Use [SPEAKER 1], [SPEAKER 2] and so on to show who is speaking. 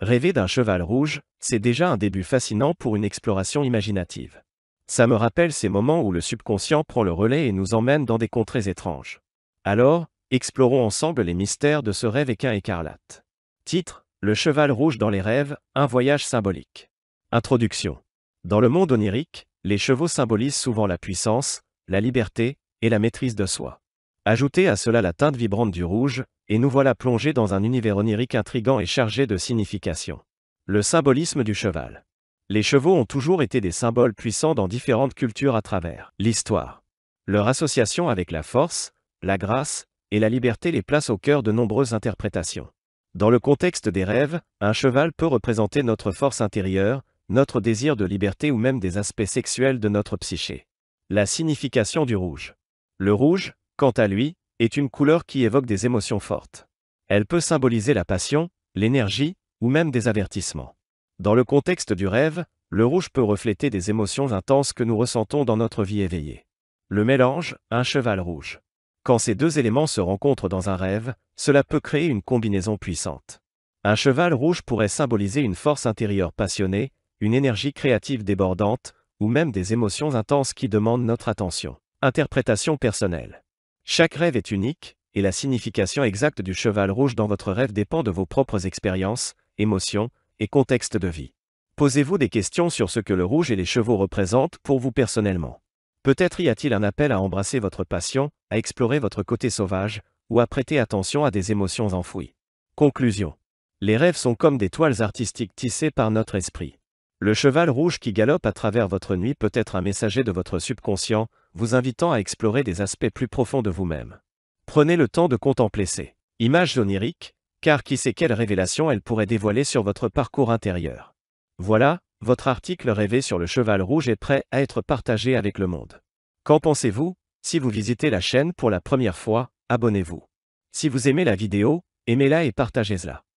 [SPEAKER 1] Rêver d'un cheval rouge, c'est déjà un début fascinant pour une exploration imaginative. Ça me rappelle ces moments où le subconscient prend le relais et nous emmène dans des contrées étranges. Alors, explorons ensemble les mystères de ce rêve équin écarlate. Titre Le cheval rouge dans les rêves, un voyage symbolique. Introduction. Dans le monde onirique, les chevaux symbolisent souvent la puissance, la liberté et la maîtrise de soi. Ajoutez à cela la teinte vibrante du rouge, et nous voilà plongés dans un univers onirique intrigant et chargé de signification. Le symbolisme du cheval. Les chevaux ont toujours été des symboles puissants dans différentes cultures à travers l'histoire. Leur association avec la force, la grâce et la liberté les place au cœur de nombreuses interprétations. Dans le contexte des rêves, un cheval peut représenter notre force intérieure, notre désir de liberté ou même des aspects sexuels de notre psyché. La signification du rouge. Le rouge, quant à lui, est une couleur qui évoque des émotions fortes. Elle peut symboliser la passion, l'énergie, ou même des avertissements. Dans le contexte du rêve, le rouge peut refléter des émotions intenses que nous ressentons dans notre vie éveillée. Le mélange, un cheval rouge. Quand ces deux éléments se rencontrent dans un rêve, cela peut créer une combinaison puissante. Un cheval rouge pourrait symboliser une force intérieure passionnée, une énergie créative débordante, ou même des émotions intenses qui demandent notre attention. Interprétation personnelle. Chaque rêve est unique, et la signification exacte du cheval rouge dans votre rêve dépend de vos propres expériences, émotions et contextes de vie. Posez-vous des questions sur ce que le rouge et les chevaux représentent pour vous personnellement. Peut-être y a-t-il un appel à embrasser votre passion, à explorer votre côté sauvage, ou à prêter attention à des émotions enfouies. Conclusion. Les rêves sont comme des toiles artistiques tissées par notre esprit. Le cheval rouge qui galope à travers votre nuit peut être un messager de votre subconscient, vous invitant à explorer des aspects plus profonds de vous-même. Prenez le temps de contempler ces images oniriques, car qui sait quelles révélations elles pourraient dévoiler sur votre parcours intérieur. Voilà, votre article rêvé sur le cheval rouge est prêt à être partagé avec le monde. Qu'en pensez-vous Si vous visitez la chaîne pour la première fois, abonnez-vous. Si vous aimez la vidéo, aimez-la et partagez-la.